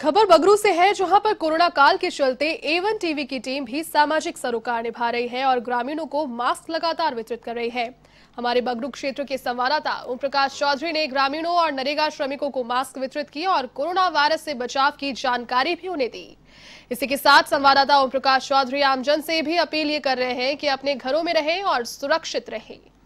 खबर बगरू से है जहां पर कोरोना काल के चलते एवन टीवी की टीम भी सामाजिक सरोकार निभा रही है और ग्रामीणों को मास्क लगातार वितरित कर रही है हमारे बगरू क्षेत्र के संवाददाता ओम प्रकाश चौधरी ने ग्रामीणों और नरेगा श्रमिकों को मास्क वितरित किए और कोरोना वायरस से बचाव की जानकारी भी उन्हें दी इसी के साथ संवाददाता ओम प्रकाश चौधरी आमजन से भी अपील ये कर रहे हैं कि अपने घरों में रहें और सुरक्षित रहें